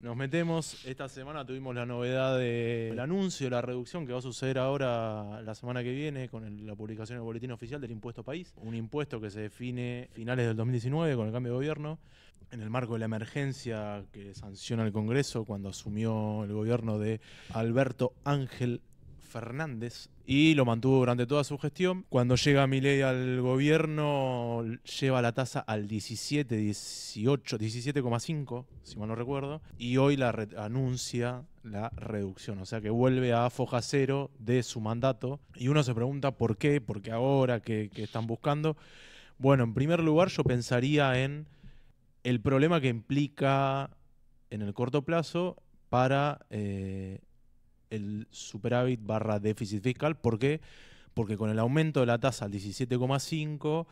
Nos metemos, esta semana tuvimos la novedad del de anuncio, la reducción que va a suceder ahora la semana que viene con la publicación del boletín oficial del impuesto país, un impuesto que se define finales del 2019 con el cambio de gobierno, en el marco de la emergencia que sanciona el Congreso cuando asumió el gobierno de Alberto Ángel Fernández y lo mantuvo durante toda su gestión. Cuando llega Milei al gobierno, lleva la tasa al 17, 18, 17,5, si mal no recuerdo, y hoy la anuncia la reducción, o sea que vuelve a foja cero de su mandato. Y uno se pregunta por qué, por qué ahora, qué, están buscando. Bueno, en primer lugar yo pensaría en el problema que implica en el corto plazo para eh, el superávit barra déficit fiscal. ¿Por qué? Porque con el aumento de la tasa al 17,5,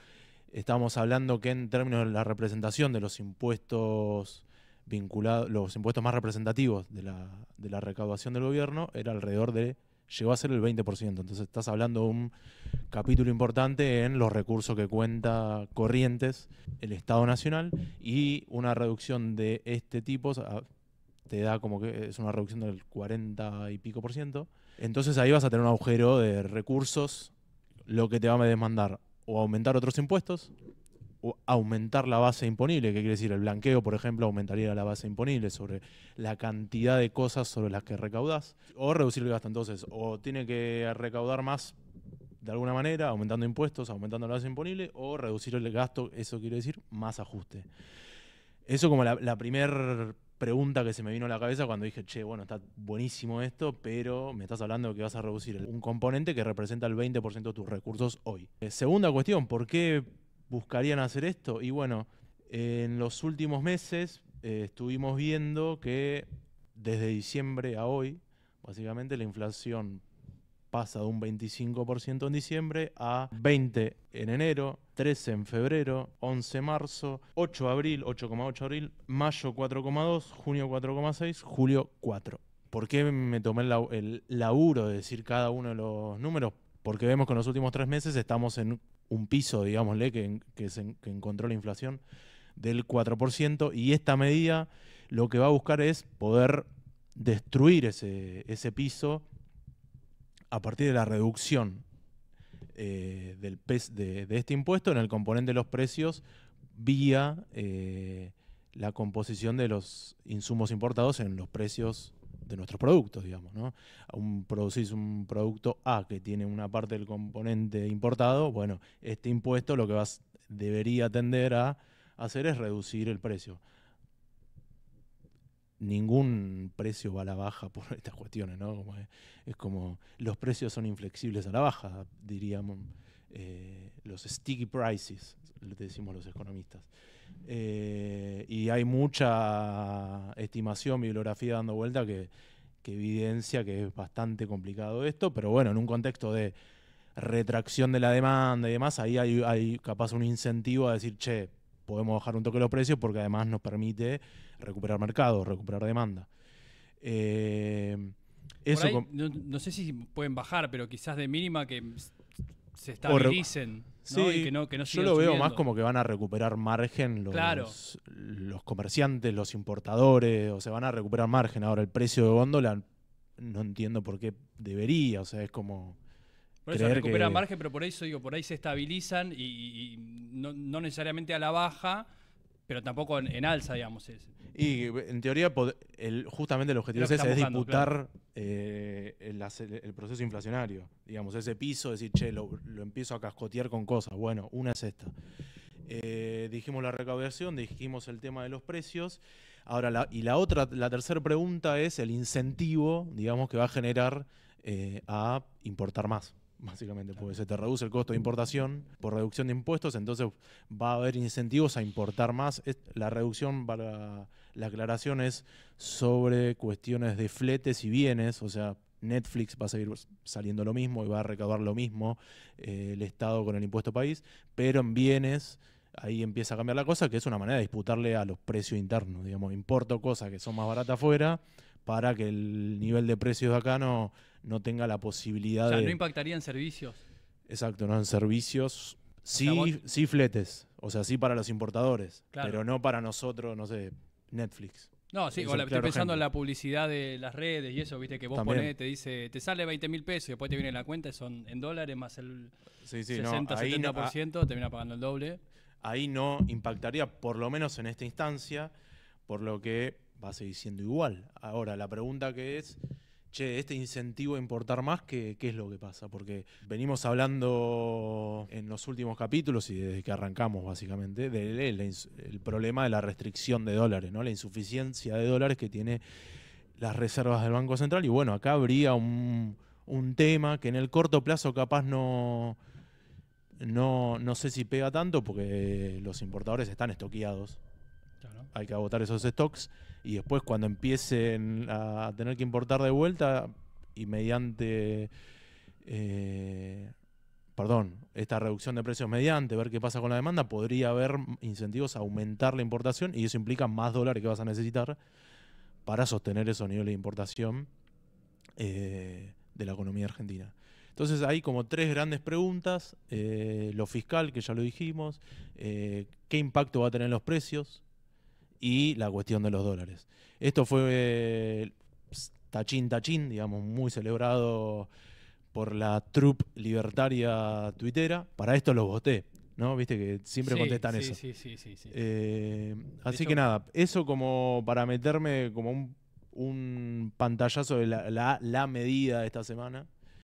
estamos hablando que en términos de la representación de los impuestos vinculados, los impuestos más representativos de la, recaudación del gobierno, era alrededor de llegó a ser el 20%. Entonces estás hablando de un capítulo importante en los recursos que cuenta Corrientes, el Estado Nacional, y una reducción de este tipo te da como que es una reducción del 40 y pico por ciento. Entonces ahí vas a tener un agujero de recursos, lo que te va a demandar o aumentar otros impuestos, o aumentar la base imponible, que quiere decir el blanqueo, por ejemplo, aumentaría la base imponible sobre la cantidad de cosas sobre las que recaudas o reducir el gasto entonces, o tiene que recaudar más de alguna manera, aumentando impuestos, aumentando la base imponible, o reducir el gasto, eso quiere decir más ajuste. Eso como la, la primera pregunta que se me vino a la cabeza cuando dije, che, bueno, está buenísimo esto, pero me estás hablando de que vas a reducir un componente que representa el 20% de tus recursos hoy. Eh, segunda cuestión, ¿por qué buscarían hacer esto? Y bueno, en los últimos meses eh, estuvimos viendo que desde diciembre a hoy, básicamente la inflación pasa de un 25% en diciembre a 20% en enero, 13 en febrero, 11 marzo, 8 abril, 8,8 abril, mayo 4,2, junio 4,6, julio 4. ¿Por qué me tomé el laburo de decir cada uno de los números? Porque vemos que en los últimos tres meses estamos en un piso, digámosle, que, que, se, encontró la inflación del 4% y esta medida lo que va a buscar es poder destruir ese piso a partir de la reducción eh, de, este impuesto en el componente de los precios vía eh, la composición de los insumos importados en los precios de nuestros productos, digamos. ¿no? Un, producís un producto A que tiene una parte del componente importado, bueno, este impuesto lo que vas, debería tender a hacer es reducir el precio ningún precio va a la baja por estas cuestiones, ¿no? es, como los precios son inflexibles a la baja, diríamos eh, los sticky prices, le decimos los economistas. Eh, y hay mucha estimación, bibliografía dando vuelta que, evidencia que es bastante complicado esto, pero bueno, en un contexto de retracción de la demanda y demás, ahí hay capaz un incentivo a decir, che, podemos bajar un toque los precios porque además nos permite recuperar mercado, recuperar demanda. Eh, eso no, sé si pueden bajar, pero quizás de mínima que se estabilicen. ¿no? yo lo veo más como que van a recuperar margen los, los comerciantes, los importadores, o se van a recuperar margen. Ahora, el precio de góndola no entiendo por qué debería, o sea, es como... Por eso recuperan margen, pero por eso digo, por ahí se estabilizan y, no, necesariamente a la baja, pero tampoco en, alza, digamos. Es. Y en teoría, justamente el objetivo es, es disputar eh, el, proceso inflacionario, digamos, ese piso, decir, che, lo, empiezo a cascotear con cosas. Bueno, una es esta. Eh, dijimos la recaudación, dijimos el tema de los precios. Ahora, la, y la otra, la tercera pregunta es el incentivo, digamos, que va a generar eh, a importar más básicamente, porque se te reduce el costo de importación por reducción de impuestos, entonces va a haber incentivos a importar más. La reducción, para la aclaración, es sobre cuestiones de fletes y bienes, o sea, Netflix va a seguir saliendo lo mismo y va a recaudar lo mismo eh, el Estado con el impuesto país, pero en bienes ahí empieza a cambiar la cosa, que es una manera de disputarle a los precios internos, digamos, importo cosas que son más baratas afuera para que el nivel de precios de acá no, no tenga la posibilidad de... o sea, no impactaría en servicios. Exacto, no en servicios. Sí, fletes, o sea, sí para los importadores, pero no para nosotros, no sé, Netflix. No, sí, estoy pensando en la publicidad de las redes y eso, viste, que vos pones te dice, te sale 20 mil pesos y después te viene la cuenta, y son en dólares más el 60, 70%, ah termina pagando el doble. Ahí no impactaría, por lo menos en esta instancia, por lo que va a seguir siendo igual. Ahora, la pregunta que es, che, este incentivo a importar más, ¿qué, ¿qué, es lo que pasa? Porque venimos hablando en los últimos capítulos y desde que arrancamos básicamente del el, problema de la restricción de dólares, ¿no? la insuficiencia de dólares que tiene las reservas del Banco Central. Y bueno, acá habría un, tema que en el corto plazo capaz no, no, sé si pega tanto porque los importadores están estoqueados. Hay que agotar esos stocks y después cuando empiecen a tener que importar de vuelta y mediante, eh, perdón, esta reducción de precios mediante, ver qué pasa con la demanda, podría haber incentivos a aumentar la importación y eso implica más dólares que vas a necesitar para sostener esos niveles de importación eh, de la economía argentina. Entonces hay como tres grandes preguntas, eh, lo fiscal, que ya lo dijimos, qué impacto va a tener en los precios, y la cuestión de los dólares. Esto fue eh, tachín tachín, digamos, muy celebrado por la troupe libertaria tuitera. Para esto los voté, ¿no? Viste que siempre contestan eso. Sí, sí, sí. Eh, así que nada, eso como para meterme como un, un pantallazo de la, la medida de esta semana.